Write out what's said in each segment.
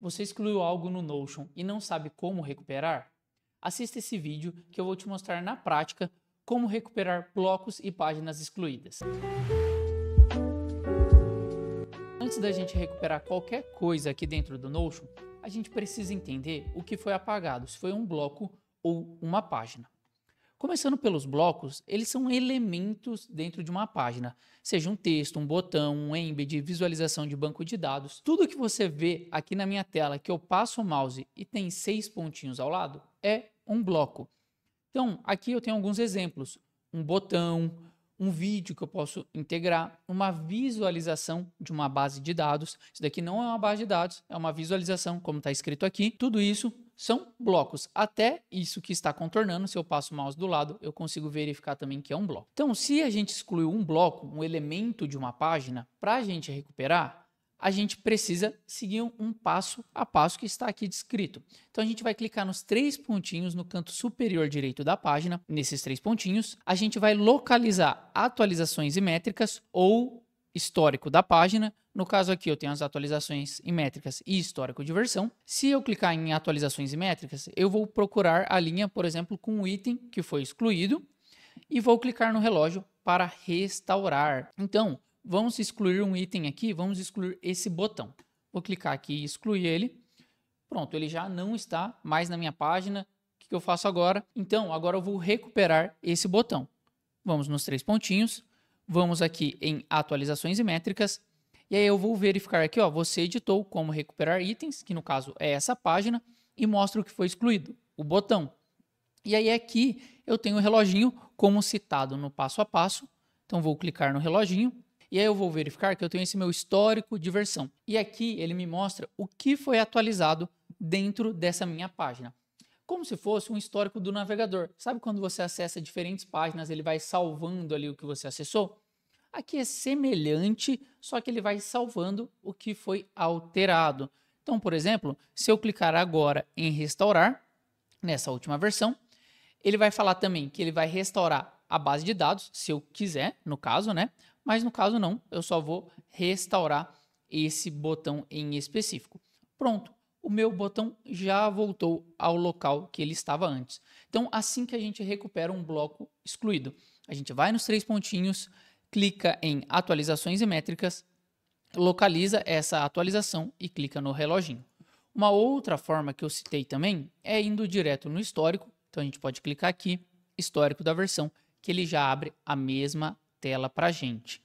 Você excluiu algo no Notion e não sabe como recuperar? Assista esse vídeo que eu vou te mostrar na prática como recuperar blocos e páginas excluídas. Antes da gente recuperar qualquer coisa aqui dentro do Notion, a gente precisa entender o que foi apagado, se foi um bloco ou uma página. Começando pelos blocos, eles são elementos dentro de uma página, seja um texto, um botão, um embed, visualização de banco de dados. Tudo que você vê aqui na minha tela que eu passo o mouse e tem seis pontinhos ao lado é um bloco. Então, aqui eu tenho alguns exemplos: um botão, um vídeo que eu posso integrar, uma visualização de uma base de dados. Isso daqui não é uma base de dados, é uma visualização, como está escrito aqui. Tudo isso são blocos. Até isso que está contornando, se eu passo o mouse do lado, eu consigo verificar também que é um bloco. Então, se a gente excluiu um bloco, um elemento de uma página, para a gente recuperar, a gente precisa seguir um passo a passo que está aqui descrito. Então a gente vai clicar nos três pontinhos no canto superior direito da página, nesses três pontinhos, a gente vai localizar atualizações e métricas ou histórico da página. No caso aqui eu tenho as atualizações e métricas e histórico de versão. Se eu clicar em atualizações e métricas, eu vou procurar a linha, por exemplo, com o item que foi excluído e vou clicar no relógio para restaurar. Então, vamos excluir um item aqui, vamos excluir esse botão. Vou clicar aqui e excluir ele. Pronto, ele já não está mais na minha página. O que eu faço agora? Então, agora eu vou recuperar esse botão. Vamos nos três pontinhos, vamos aqui em atualizações e métricas, e aí eu vou verificar aqui, ó, você editou como recuperar itens, que no caso é essa página, e mostra o que foi excluído, o botão. E aí aqui eu tenho o reloginho como citado no passo a passo, então vou clicar no reloginho, e aí eu vou verificar que eu tenho esse meu histórico de versão. E aqui ele me mostra o que foi atualizado dentro dessa minha página. Como se fosse um histórico do navegador. Sabe quando você acessa diferentes páginas, ele vai salvando ali o que você acessou? Aqui é semelhante, só que ele vai salvando o que foi alterado. Então, por exemplo, se eu clicar agora em restaurar, nessa última versão, ele vai falar também que ele vai restaurar a base de dados, se eu quiser, no caso, né? mas no caso não, eu só vou restaurar esse botão em específico. Pronto, o meu botão já voltou ao local que ele estava antes. Então, assim que a gente recupera um bloco excluído, a gente vai nos três pontinhos, clica em atualizações e métricas, localiza essa atualização e clica no reloginho. Uma outra forma que eu citei também é indo direto no histórico. Então a gente pode clicar aqui, histórico da versão, que ele já abre a mesma tela para a gente.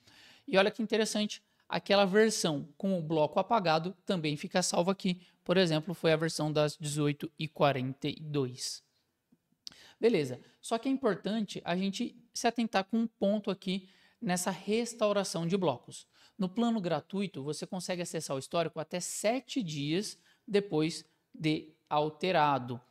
E olha que interessante, aquela versão com o bloco apagado também fica salva aqui. Por exemplo, foi a versão das 18h42. Beleza, só que é importante a gente se atentar com um ponto aqui nessa restauração de blocos. No plano gratuito, você consegue acessar o histórico até 7 dias depois de alterado.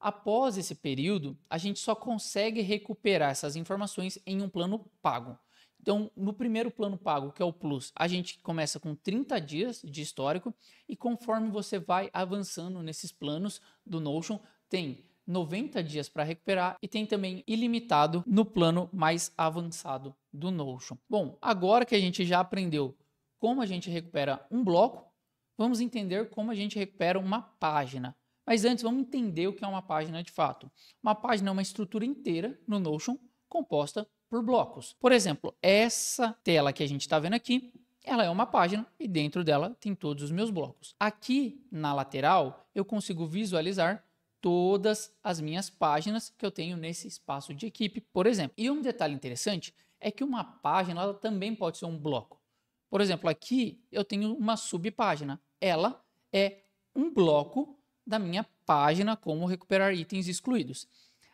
Após esse período, a gente só consegue recuperar essas informações em um plano pago. Então, no primeiro plano pago, que é o Plus, a gente começa com 30 dias de histórico e conforme você vai avançando nesses planos do Notion, tem 90 dias para recuperar e tem também ilimitado no plano mais avançado do Notion. Bom, agora que a gente já aprendeu como a gente recupera um bloco, vamos entender como a gente recupera uma página. Mas antes, vamos entender o que é uma página de fato. Uma página é uma estrutura inteira no Notion composta por blocos. Por exemplo, essa tela que a gente está vendo aqui, ela é uma página e dentro dela tem todos os meus blocos. Aqui na lateral, eu consigo visualizar todas as minhas páginas que eu tenho nesse espaço de equipe, por exemplo. E um detalhe interessante é que uma página ela também pode ser um bloco. Por exemplo, aqui eu tenho uma subpágina. Ela é um bloco da minha página como recuperar itens excluídos.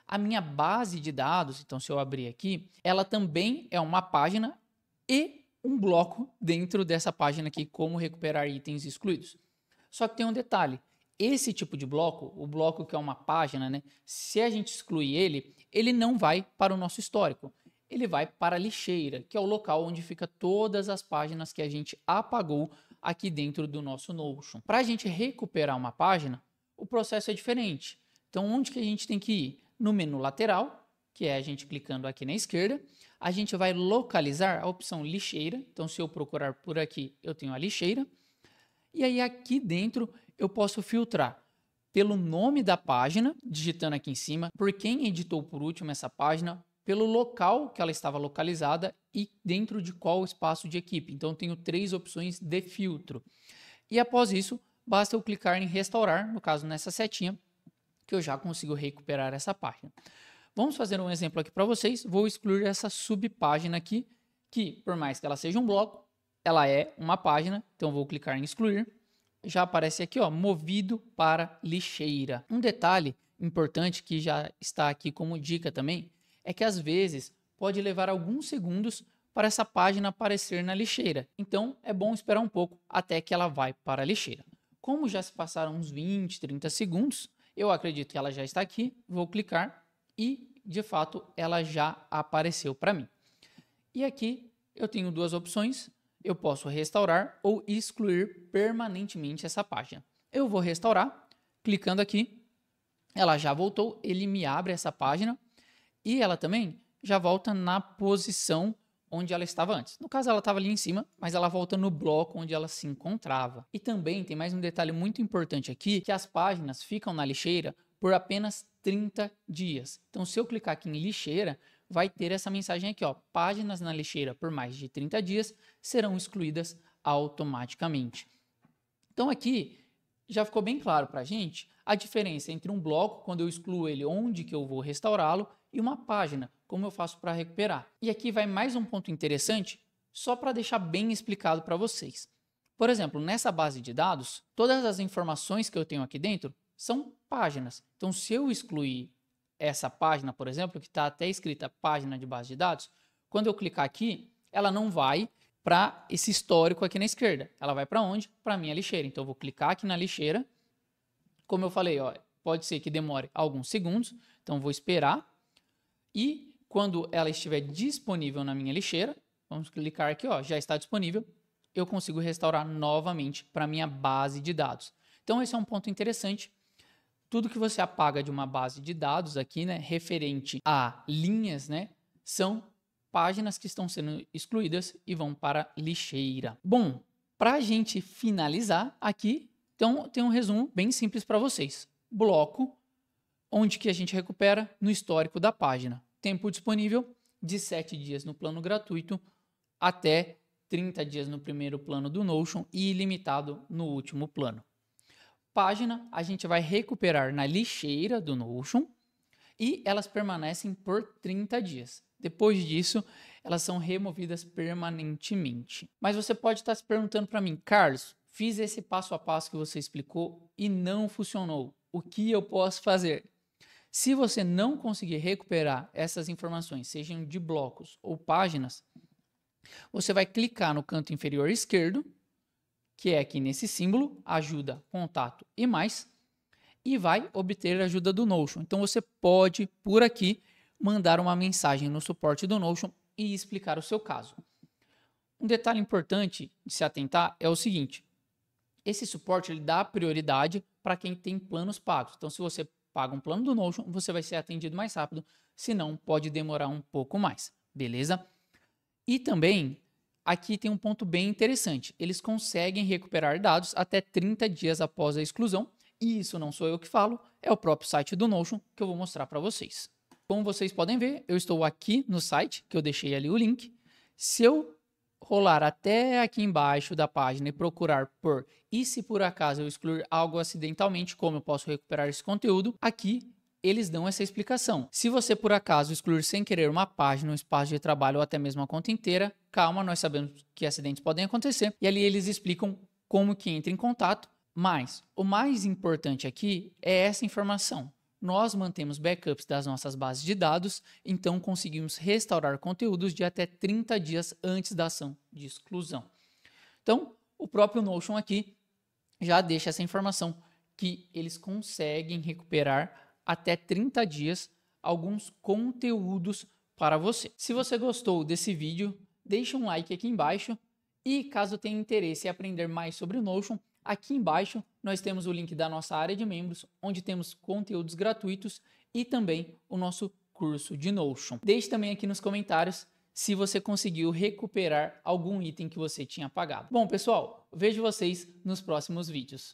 A minha base de dados, então se eu abrir aqui, ela também é uma página e um bloco dentro dessa página aqui como recuperar itens excluídos. Só que tem um detalhe, esse tipo de bloco, o bloco que é uma página, né, se a gente excluir ele, ele não vai para o nosso histórico. Ele vai para a lixeira, que é o local onde fica todas as páginas que a gente apagou aqui dentro do nosso Notion. Para a gente recuperar uma página, o processo é diferente. Então, onde que a gente tem que ir? No menu lateral, que é a gente clicando aqui na esquerda, a gente vai localizar a opção lixeira. Então, se eu procurar por aqui, eu tenho a lixeira. E aí, aqui dentro, eu posso filtrar pelo nome da página, digitando aqui em cima, por quem editou por último essa página, pelo local que ela estava localizada e dentro de qual espaço de equipe. Então, tenho três opções de filtro. E após isso, basta eu clicar em restaurar, no caso nessa setinha, que eu já consigo recuperar essa página. Vamos fazer um exemplo aqui para vocês. Vou excluir essa subpágina aqui, que por mais que ela seja um bloco, ela é uma página, então vou clicar em excluir. Já aparece aqui, ó, movido para lixeira. Um detalhe importante que já está aqui como dica também é que às vezes pode levar alguns segundos para essa página aparecer na lixeira. Então é bom esperar um pouco até que ela vai para a lixeira. Como já se passaram uns 20, 30 segundos, eu acredito que ela já está aqui, vou clicar e de fato ela já apareceu para mim. E aqui eu tenho duas opções, eu posso restaurar ou excluir permanentemente essa página. Eu vou restaurar, clicando aqui, ela já voltou, ele me abre essa página e ela também já volta na posição onde ela estava antes. No caso, ela estava ali em cima, mas ela volta no bloco onde ela se encontrava. E também tem mais um detalhe muito importante aqui, que as páginas ficam na lixeira por apenas 30 dias. Então, se eu clicar aqui em lixeira, vai ter essa mensagem aqui, ó, páginas na lixeira por mais de 30 dias serão excluídas automaticamente. Então aqui já ficou bem claro para a gente a diferença entre um bloco, quando eu excluo ele onde que eu vou restaurá-lo, e uma página, como eu faço para recuperar. E aqui vai mais um ponto interessante, só para deixar bem explicado para vocês. Por exemplo, nessa base de dados, todas as informações que eu tenho aqui dentro são páginas. Então, se eu excluir essa página, por exemplo, que está até escrita página de base de dados, quando eu clicar aqui, ela não vai para esse histórico aqui na esquerda. Ela vai para onde? Para minha lixeira. Então eu vou clicar aqui na lixeira. Como eu falei, ó, pode ser que demore alguns segundos, então vou esperar. E quando ela estiver disponível na minha lixeira, vamos clicar aqui, ó, já está disponível, eu consigo restaurar novamente para minha base de dados. Então esse é um ponto interessante. Tudo que você apaga de uma base de dados aqui, né, referente a linhas, né, são páginas que estão sendo excluídas e vão para lixeira. Bom, para a gente finalizar aqui, então tem um resumo bem simples para vocês. Bloco, onde que a gente recupera no histórico da página. Tempo disponível de 7 dias no plano gratuito até 30 dias no primeiro plano do Notion e ilimitado no último plano. Página a gente vai recuperar na lixeira do Notion e elas permanecem por 30 dias. Depois disso, elas são removidas permanentemente. Mas você pode estar se perguntando para mim, Carlos, fiz esse passo a passo que você explicou e não funcionou. O que eu posso fazer? Se você não conseguir recuperar essas informações, sejam de blocos ou páginas, você vai clicar no canto inferior esquerdo, que é aqui nesse símbolo, ajuda, contato e mais e vai obter a ajuda do Notion. Então você pode, por aqui, mandar uma mensagem no suporte do Notion e explicar o seu caso. Um detalhe importante de se atentar é o seguinte: esse suporte ele dá prioridade para quem tem planos pagos. Então, se você paga um plano do Notion, você vai ser atendido mais rápido, se não, pode demorar um pouco mais, beleza? E também, aqui tem um ponto bem interessante: eles conseguem recuperar dados até 30 dias após a exclusão e isso não sou eu que falo, é o próprio site do Notion que eu vou mostrar para vocês. Como vocês podem ver, eu estou aqui no site, que eu deixei ali o link. Se eu rolar até aqui embaixo da página e procurar por e se por acaso eu excluir algo acidentalmente, como eu posso recuperar esse conteúdo, aqui eles dão essa explicação. Se você por acaso excluir sem querer uma página, um espaço de trabalho ou até mesmo a conta inteira, calma, nós sabemos que acidentes podem acontecer. E ali eles explicam como que entra em contato mas o mais importante aqui é essa informação. Nós mantemos backups das nossas bases de dados, então conseguimos restaurar conteúdos de até 30 dias antes da ação de exclusão. Então, o próprio Notion aqui já deixa essa informação que eles conseguem recuperar até 30 dias alguns conteúdos para você. Se você gostou desse vídeo, deixa um like aqui embaixo e caso tenha interesse em aprender mais sobre o Notion, Aqui embaixo nós temos o link da nossa área de membros, onde temos conteúdos gratuitos e também o nosso curso de Notion. Deixe também aqui nos comentários se você conseguiu recuperar algum item que você tinha pagado. Bom, pessoal, vejo vocês nos próximos vídeos.